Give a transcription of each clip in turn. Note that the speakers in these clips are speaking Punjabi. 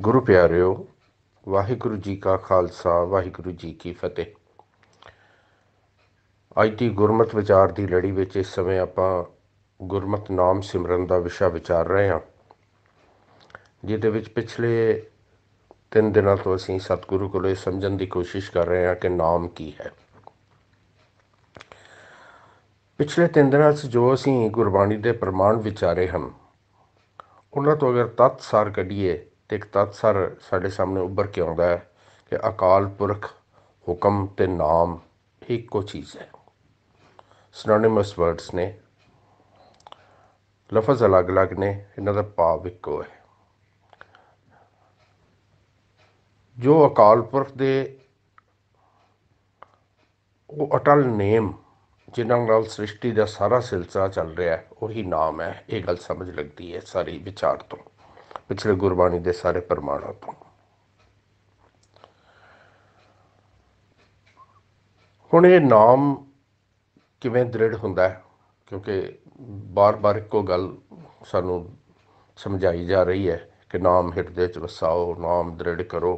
ਗੁਰੂ ਪਿਆਰਿਓ ਵਾਹਿਗੁਰੂ ਜੀ ਕਾ ਖਾਲਸਾ ਵਾਹਿਗੁਰੂ ਜੀ ਕੀ ਫਤਿਹ ਅੱਜ ਦੀ ਗੁਰਮਤ ਵਿਚਾਰ ਦੀ ਲੜੀ ਵਿੱਚ ਇਸ ਸਮੇਂ ਆਪਾਂ ਗੁਰਮਤ ਨਾਮ ਸਿਮਰਨ ਦਾ ਵਿਸ਼ਾ ਵਿਚਾਰ ਰਹੇ ਹਾਂ ਜਿਹਦੇ ਵਿੱਚ ਪਿਛਲੇ 3 ਦਿਨਾਂ ਤੋਂ ਅਸੀਂ ਸਤਿਗੁਰੂ ਕੋਲੋਂ ਸਮਝਣ ਦੀ ਕੋਸ਼ਿਸ਼ ਕਰ ਰਹੇ ਹਾਂ ਕਿ ਨਾਮ ਕੀ ਹੈ ਪਿਛਲੇ 3 ਦਿਨਾਂ ਤੋਂ ਜੋ ਅਸੀਂ ਗੁਰਬਾਣੀ ਦੇ ਪ੍ਰਮਾਣ ਵਿਚਾਰੇ ਹਨ ਉਹਨਾਂ ਤੋਂ ਅਗਰ ਤਤਸਾਰ ਕੱਢੀਏ ਤੇ ਇੱਕ ਤਤਸਰ ਸਾਡੇ ਸਾਹਮਣੇ ਉੱਭਰ ਕੇ ਆਉਂਦਾ ਹੈ ਕਿ ਅਕਾਲ ਪੁਰਖ ਹੁਕਮ ਤੇ ਨਾਮ ਇੱਕੋ ਚੀਜ਼ ਹੈ ਸਿਨੋਨਿਮਸ ਵਰਡਸ ਨੇ ਲਫ਼ਜ਼ ਅਲੱਗ-ਅਲੱਗ ਨੇ ਇਹਨਾਂ ਦਾ ਭਾਵ ਇੱਕੋ ਹੈ ਜੋ ਅਕਾਲ ਪੁਰਖ ਦੇ ਉਹ ਅਟਲ ਨੇਮ ਜਿਨ੍ਹਾਂ ਨਾਲ ਸ੍ਰਿਸ਼ਟੀ ਦਾ ਸਾਰਾ ਸਿਲਸਿਲਾ ਚੱਲ ਰਿਹਾ ਹੈ ਉਹੀ ਨਾਮ ਹੈ ਇਹ ਗੱਲ ਸਮਝ ਲੱਗਦੀ ਹੈ ਸਾਰੀ ਵਿਚਾਰ ਤੋਂ ਪਿਛਲੇ ਗੁਰਬਾਣੀ ਦੇ ਸਾਰੇ ਪਰਮਾਣਾਂ ਤੋਂ ਹੁਣ ਇਹ ਨਾਮ ਕਿਵੇਂ ਦ੍ਰਿੜ ਹੁੰਦਾ ਹੈ ਕਿਉਂਕਿ ਬਾਰ-ਬਾਰ ਇੱਕੋ ਗੱਲ ਸਾਨੂੰ ਸਮਝਾਈ ਜਾ ਰਹੀ ਹੈ ਕਿ ਨਾਮ ਹਿਰਦੇ ਚ ਵਸਾਓ ਨਾਮ ਦ੍ਰਿੜ ਕਰੋ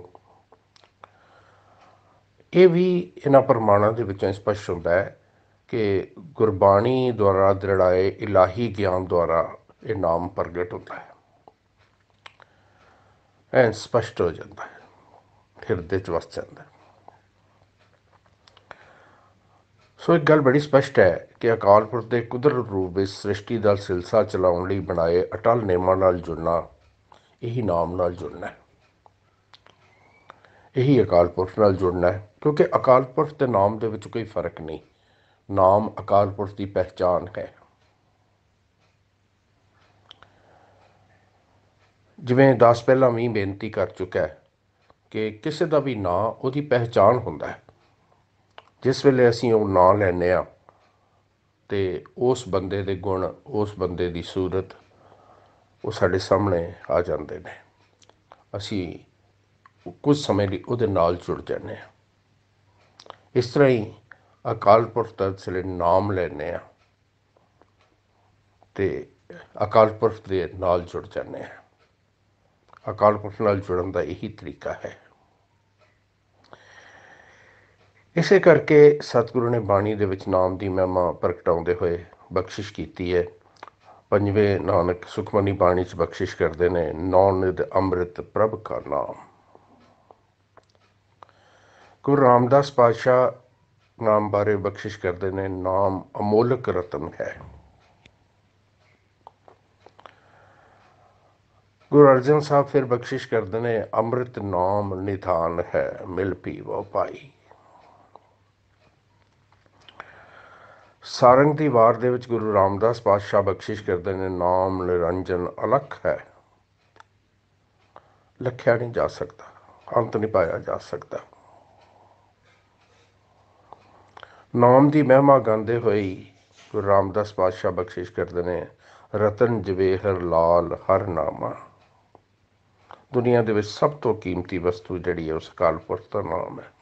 ਇਹ ਵੀ ਇਹਨਾਂ ਪਰਮਾਣਾਂ ਦੇ ਵਿੱਚੋਂ ਸਪਸ਼ਟ ਹੁੰਦਾ ਹੈ ਕਿ ਗੁਰਬਾਣੀ ਦੁਆਰਾ ਦ੍ਰਿੜਾਏ ਇਲਾਹੀ ਗਿਆਨ ਦੁਆਰਾ ਇਹ ਨਾਮ ਪ੍ਰਗਟ ਹੁੰਦਾ ਹੈ ਐਨ ਸਪਸ਼ਟ ਹੋ ਜਾਂਦਾ ਹੈ ਹਿਰਦੇ 'ਚ ਵਸ ਜਾਂਦਾ ਹੈ ਸੋ ਇੱਕ ਗੱਲ ਬੜੀ ਸਪਸ਼ਟ ਹੈ ਕਿ ਅਕਾਲ ਪੁਰਖ ਦੇ ਕੁਦਰਤ ਰੂਪ ਵਿੱਚ ਸ੍ਰਿਸ਼ਟੀ ਦਾ ਸਿਲਸਿਲਾ ਚਲਾਉਣ ਲਈ ਬਣਾਏ ਅਟਲ ਨੇਮਾਂ ਨਾਲ ਜੁੜਨਾ ਇਹੀ ਨਾਮ ਨਾਲ ਜੁੜਨਾ ਹੈ ਇਹੀ ਅਕਾਲ ਪੁਰਖ ਨਾਲ ਜੁੜਨਾ ਹੈ ਕਿਉਂਕਿ ਅਕਾਲ ਪੁਰਖ ਤੇ ਨਾਮ ਦੇ ਵਿੱਚ ਕੋਈ ਫਰਕ ਨਹੀਂ ਨਾਮ ਅਕਾਲ ਪੁਰਖ ਦੀ ਪਹਿਚਾਨ ਹੈ ਜਿਵੇਂ ਦਾਸ ਪਹਿਲਾਂ ਵੀ ਬੇਨਤੀ ਕਰ ਚੁੱਕਾ ਹੈ ਕਿ ਕਿਸੇ ਦਾ ਵੀ ਨਾਂ ਉਹਦੀ ਪਹਿਚਾਨ ਹੁੰਦਾ ਹੈ ਜਿਸ ਵੇਲੇ ਅਸੀਂ ਉਹ ਨਾਂ ਲੈਨੇ ਆ ਤੇ ਉਸ ਬੰਦੇ ਦੇ ਗੁਣ ਉਸ ਬੰਦੇ ਦੀ ਸੂਰਤ ਉਹ ਸਾਡੇ ਸਾਹਮਣੇ ਆ ਜਾਂਦੇ ਨੇ ਅਸੀਂ ਕੁਝ ਸਮੇਂ ਲਈ ਉਹਦੇ ਨਾਲ ਜੁੜ ਜਾਂਦੇ ਆ ਇਸ ਤਰ੍ਹਾਂ ਹੀ ਅਕਾਲ ਪੁਰਖ ਦਾ ਸਿਰੇ ਨਾਮ ਲੈਨੇ ਆ ਤੇ ਅਕਾਲ ਪੁਰਖ ਦੇ ਨਾਲ ਜੁੜ ਜਾਂਦੇ ਆ ਅਕਾਲ ਪੁਰਖ ਨਾਲ ਜੁੜਨ ਦਾ ਇਹੀ ਤਰੀਕਾ ਹੈ ਇਸੇ ਕਰਕੇ ਸਤਿਗੁਰੂ ਨੇ ਬਾਣੀ ਦੇ ਵਿੱਚ ਨਾਮ ਦੀ ਮਹਿਮਾ ਪ੍ਰਗਟਾਉਂਦੇ ਹੋਏ ਬਖਸ਼ਿਸ਼ ਕੀਤੀ ਹੈ ਪੰਜਵੇਂ ਨਾਨਕ ਸੁਖਮਨੀ ਬਾਣੀ 'ਚ ਬਖਸ਼ਿਸ਼ ਕਰਦੇ ਨੇ ਨੌ ਨਿਦ ਅੰਮ੍ਰਿਤ ਪ੍ਰਭ ਕਾ ਨਾਮ ਗੁਰੂ ਰਾਮਦਾਸ ਪਾਤਸ਼ਾਹ ਨਾਮ ਬਾਰੇ ਬਖਸ਼ਿਸ਼ ਕਰਦੇ ਨੇ ਨਾਮ ਅਮੋਲਕ ਰਤਨ ਹੈ ਗੁਰੂ ਅਰਜਨ ਸਾਹਿਬ ਫਿਰ ਬਖਸ਼ਿਸ਼ ਕਰਦੇ ਨੇ ਅੰਮ੍ਰਿਤ ਨਾਮ ਨਿਧਾਨ ਹੈ ਮਿਲ ਪੀਵੋ ਪਾਈ ਸਾਰੰਗ ਦੀ ਵਾਰ ਦੇ ਵਿੱਚ ਗੁਰੂ ਰਾਮਦਾਸ ਪਾਤਸ਼ਾਹ ਬਖਸ਼ਿਸ਼ ਕਰਦੇ ਨੇ ਨਾਮ ਨਿਰੰਜਨ ਅਲਖ ਹੈ ਲਖਿਆ ਨਹੀਂ ਜਾ ਸਕਦਾ ਅੰਤ ਨਹੀਂ ਪਾਇਆ ਜਾ ਸਕਦਾ ਨਾਮ ਦੀ ਮਹਿਮਾ ਗਾਉਂਦੇ ਹੋਏ ਗੁਰੂ ਰਾਮਦਾਸ ਪਾਤਸ਼ਾਹ ਬਖਸ਼ਿਸ਼ ਕਰਦੇ ਨੇ ਰਤਨ ਜਵੇਹਰ ਲਾਲ ਹਰ ਨਾਮਾ ਦੁਨੀਆ ਦੇ ਵਿੱਚ ਸਭ ਤੋਂ ਕੀਮਤੀ ਵਸਤੂ ਜਿਹੜੀ ਹੈ ਉਸ ਕਾਲ ਪੁਰਖ ਦਾ ਨਾਮ ਹੈ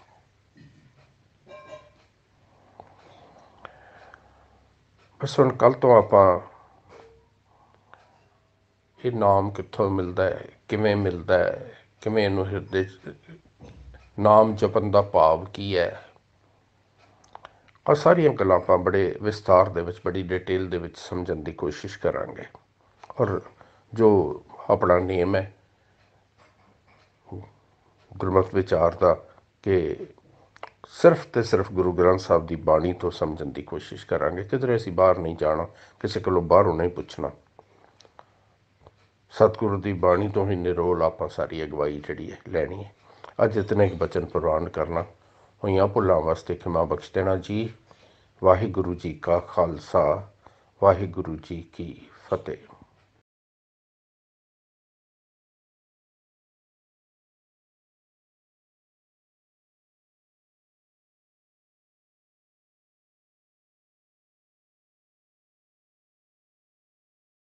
ਬਸ ਹੁਣ ਕੱਲ ਤੋਂ ਆਪਾਂ ਇਹ ਨਾਮ ਕਿੱਥੋਂ ਮਿਲਦਾ ਹੈ ਕਿਵੇਂ ਮਿਲਦਾ ਹੈ ਕਿਵੇਂ ਇਹਨੂੰ ਹਿਰਦੇ ਨਾਮ ਜਪਨ ਦਾ ਭਾਵ ਕੀ ਹੈ ਆ ਸਾਰੀਆਂ ਗੱਲਾਂ ਆਪਾਂ ਬੜੇ ਵਿਸਤਾਰ ਦੇ ਵਿੱਚ ਬੜੀ ਡਿਟੇਲ ਦੇ ਵਿੱਚ ਸਮਝਣ ਦੀ ਕੋਸ਼ਿਸ਼ ਕਰਾਂਗੇ ਔਰ ਜੋ ਆਪਣਾ ਨੇਮ ਹੈ ਗੁਰਮਤ ਵਿਚਾਰਦਾ ਕਿ ਸਿਰਫ ਤੇ ਸਿਰਫ ਗੁਰੂ ਗ੍ਰੰਥ ਸਾਹਿਬ ਦੀ ਬਾਣੀ ਤੋਂ ਸਮਝਣ ਦੀ ਕੋਸ਼ਿਸ਼ ਕਰਾਂਗੇ ਕਿਦਰੇ ਅਸੀਂ ਬਾਹਰ ਨਹੀਂ ਜਾਣਾ ਕਿਸੇ ਕੋਲੋਂ ਬਾਹਰੋਂ ਨਹੀਂ ਪੁੱਛਣਾ ਸਤਿਗੁਰੂ ਦੀ ਬਾਣੀ ਤੋਂ ਹੀ ਨਿਰੋਲ ਆਪਾਂ ਸਾਰੀ ਅਗਵਾਈ ਜਿਹੜੀ ਹੈ ਲੈਣੀ ਹੈ ਅੱਜ ਇਤਨੇ ਇੱਕ ਬਚਨ ਪ੍ਰਵਾਨ ਕਰਨਾ ਹੋਈਆਂ ਭੁੱਲਾਂ ਵਾਸਤੇ ਖਿਮਾ ਬਖਸ਼ ਦੇਣਾ ਜੀ ਵਾਹਿਗੁਰੂ ਜੀ ਕਾ ਖਾਲਸਾ ਵਾਹਿਗੁਰੂ ਜੀ ਕੀ ਫਤਿਹ